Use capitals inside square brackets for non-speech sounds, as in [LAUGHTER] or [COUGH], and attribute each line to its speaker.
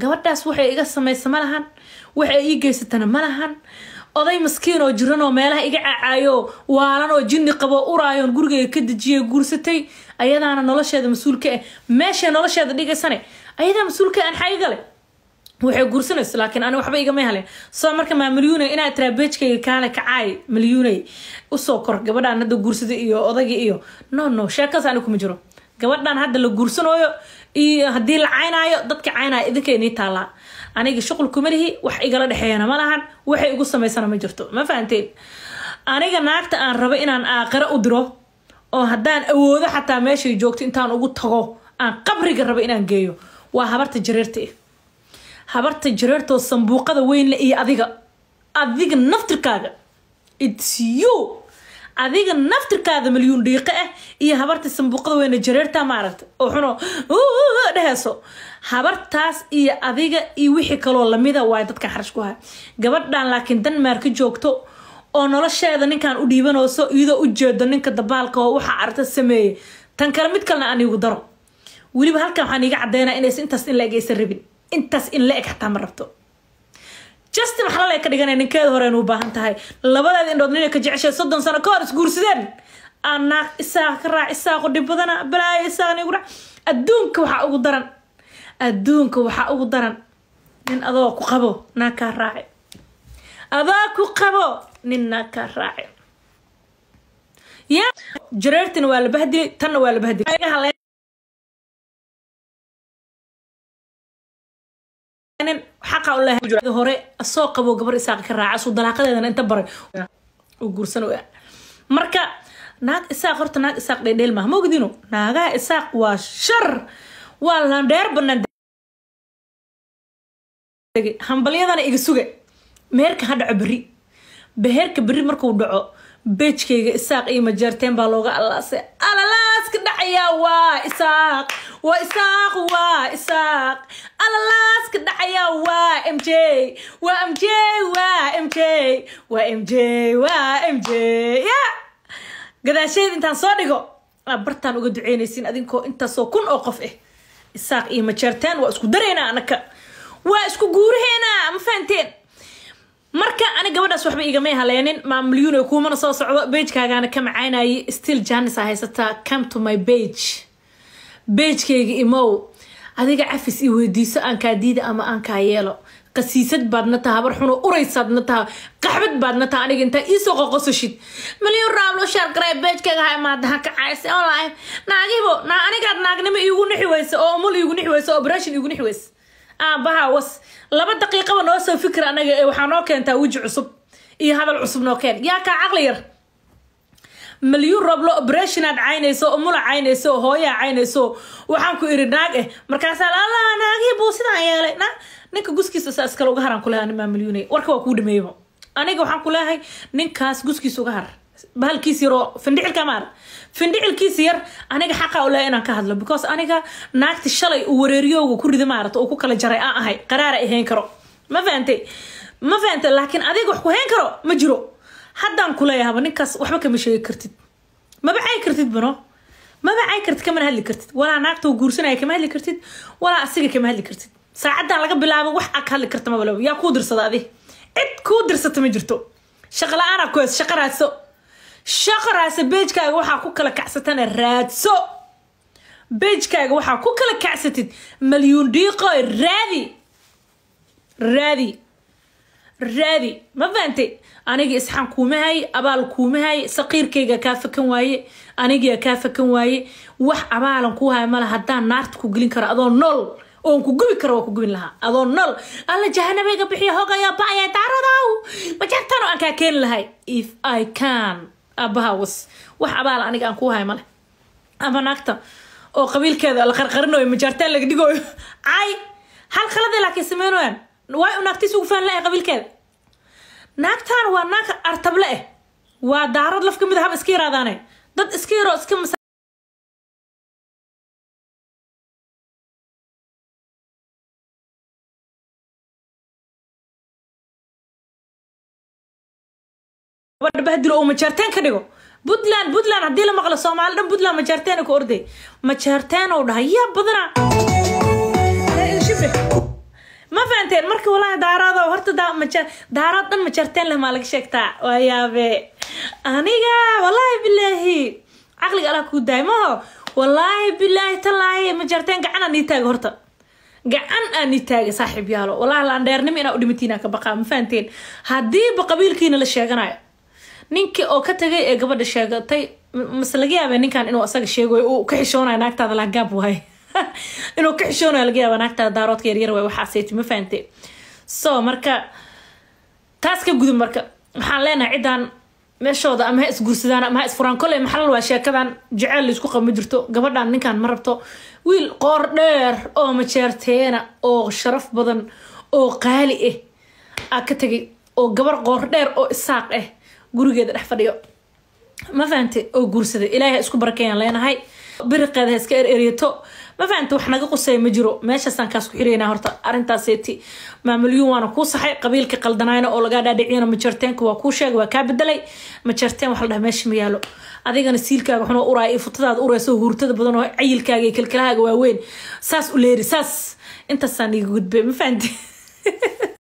Speaker 1: gabadhaas waxay iga samaysa malahan waxay ii geysatana malahan oday maskiin oo jiran oo meelaha iga cacaayo waalan oo jinni qabo uraayoon gurigeyga ka dejiye guursatay ayadaana nolosheeda mas-uul ka ah eh. meeshay nolosheeda dhigaysane ayadaa mas-uul ka an xaygale waxay guursanayso laakiin ani waxba igama halen soo marka maa milyuunay inaa tiraa kaale kacaay milyuunay usoo kor gabadhaan hadda guursada iyo odayga iyo no no sheekaas ani kuma jiro gabadhan hadda la guursanooyo iyo haddii la caynaayo dadka caynaayo idinkay nii taallaa aniga shuqulkuma lihi wax igala dhexeeyana ma lahan waxay igu samaysana ma jirto ma fahanteen aniga naagta aan rabo inaan aaqiro u diro oo haddaan awoodo xataa meeshay joogto intaan ugu tago aan qabriga rabo inaan geeyo waa habarta jareerta ah habarta jareertoo sambuuqada weynle iyo adiga adiga naftirkaaga its you adiga naftirkaada malyuun dhiiqo ah iyo habarta sambuuqada weyne jareerta maaragta oo xuno dheheyso habartaas iyo adiga iyo wixii kaloo lamida waay dadkan xarash ku aha gabadhan laakiin danmaar ka joogto oo nolosheeda ninkan u dhiibanayso iyadoo ujeedo ninka dabaalka oo waxaa aragta sameeyey tan kale mid kalena aan iigu daro weliba halkan waxaan iiga cadeynaa inaysan intaas in la eg rabin intaas in la eg xataa ma rabto justin xalal ay ka dhiganay ninkeeda horeen u baahan tahay labadaada indhood nina ka jeceshee soddon sano ka hor isguursadeen anaaq isaaq ka raac isaaqu dhib badana balaayo isaaqni ugu adduunka waxaa ugu daran adduunka waxaa ugu daran nin adoo ku qabo naa kaa raaci adaa ku qabo nin naa kaa raaci jareertina waa la bahdilay tanna waa la bahdilay xaqa uleh hore soo qabo gabar isaaq ka raaca suu dalaaqadeedana inta baray guursan marka naag isaaq horta naag isaaq dheedheel maaha ma naagaha isaaq waa shar waa landheer banaan hambalyadana iga suga meherka ha dhaco berri beherka berri markuu dhaco beejkayga isaaq iyo majeerteen baa looga allaase alalaaska ka dhacayaa waa isaaq waa isaaq waa isaaq alalaas ka dhacaya waa m j waa m j waa m j waa m j waa m j ya gadaasheeda intaan soo dhigo bartaan uga duceynaysiin adinkoo intaasoo kun oo qof ah eh. isaaq iyo majeertaan waa isku daraynaa anaka waa isku guuraheenaa ma fahanteen marka ani gabadhaas waxba iigamay haleenin maamulyuun kuumana soo socdo bejkaagaana ka macaynayay still jaanis haysataa come to my bage beejkayga imow adiga cafis i weydiiso aan kaa diida ama aan kaa yeelo qasiisad baadna taha habar xuno uraysaadna qaxbad baadna taha aniga intaa iisoo qoqosashid maliyun raablo shaargaray beejkayga ha imaadaha kacayse online naagibo naa anigaad naagnimo iigu nixi weysa oo umul iigu nixi weysa oo operation iigu nixi weysa aabaha was laba daqiiqaba noo soo fikir anaga ee waxaa noo keentaa weji cusub iyo hadal cusub noo keen yaa kaa caqli yar malyuun roob lo oberethinaad caynayso mula caynayso hooyaa caynayso waxaan ku iri naag eh markaasaa allah naagihii buu sidaan yeelay ninka guskiisa saa iskale uga haraan kulehay animaa malyuun warka waa kuu dhameeyba aniga waxaan ku leehay ninkaas guskiisa uga har bahalkiis yaroo findhicilka maar findhicilkiis yar aniga xaqa uleh inaan ka hadlo because aniga naagti shalay uu wareeriyooga ku rida maarata uu ku kala jaray aan ahay qaraara ahayn karo ma fahantay ma fahantay laakiin adiga wax ku hayn karo ma jiro haddaan kuleeyahaba ninkaas waxba kama sheegi kartid maba cay kartid bano maba cay kartid kamana hadli kartid walaa naagta guursanaya kama hadli kartid walaa asiga kama hadli kartid saacaddan laga bilaabo wax ag hadli karta mabalaba yaa kuu dirsada adi cid kuu dirsata ma jirto shaqa la-aana ku heys shaqa raadso shaqa raadso beejkaaga waxaa ku kala kacsatana raadso beejkaaga waxaa ku kala kacsatid malyuun dhiiqo raadi raadi raadi ma faante aniga isxaan kuuma abaal kuuma saqiirkayga kaa fakan waaye anigia kaa fakan waaye wax abaalan kuu haya male haddaan naarta ku gelin karo adoo nool oon ku gubi karo waa ku gubin lahaa adoo nool alla jahanabeyga bixiya hogaya ba-ya daaradow aan kaa keeni lahay if i can abahawas wax abaal aniga aan kuu haya male ama naagta oo qabiilkeeda la qarqarinayo majaartaan laga dhigayo cay hal khaladee laakiin sameynayaan way naagtiis ugu faanla qabiilkeeda naagtaan waa naag artable eh waa daarad laf ka mid a haba iska yaraadaane dad iska yaroo iska gabadha bahdilo uu majaarteen ka dhigo puntland puntland haddii la maqlo soomaali dhan puntland majaarteen ka orday majaarteen ou dhahay yaa badana ma fahanteen marka walaahi daaraad horta daaraad dhan majarteen leh maa laga sheegtaa waa aniga wallaahi bilaahi caqliga alaa kuu daay maho wallaahi bilaahi tallaahi majarteen gacan aan ii taaga horta gacan aan ii taaga saaxiib yaalo wallahi laandheernimo inaa u dhimatiinaa ka baqaa ma fahanteen haddiiba qabiilkiina la sheeganayo ninkii oo ka tagay ee gabadha sheegatay mase laga yaabee ninkan inuu asaga sheegayo uu ka xishoonayo naagtaada laagaab waaye [LAUGHS] inuu ka xishoonayo laga yaaba naagta daaroodka yaryar way waxaaseyti ma fahantay so marka taas ka gudub marka waxaan leenahay ciddaan meeshooda ama ha isguursadaan ama ha isfuraan kolley maxalal waa sheekadan jaceyl laysku qaba ma jirto gabadhaan ninkaan ma rabto wiil qoor dheer oo majeerteena oo sharaf badan oo qaali ah aa ka tegay oo gabar qoor dheer oo isaaq ah gurigeeda dhex fadhiyo ma fahantay oo guursaday ilaahay ha isku barakeeyaan leenahay biriqeeda ha iska ereryato ma fahamta wax naga qusaya ma jiro meeshaasaan kaas ku xiraynaa horta arrintaaseti maamulyuun waana kuu saxay qabiilka qaldanayna oo lagaa dhaadhiciyana majarteenka waa kuu sheegay waa kaa bedelay majarteen wax la dhaha meesha ma yaalo adigana siilkaaga xunoo uraaya iyo futadaada uraysa hurtada badan oo cayilkaaga iyo kalkalahaaga waaweyn saas u leeri saas intaasaan iiga gudbay ma fahamti [LAUGHS]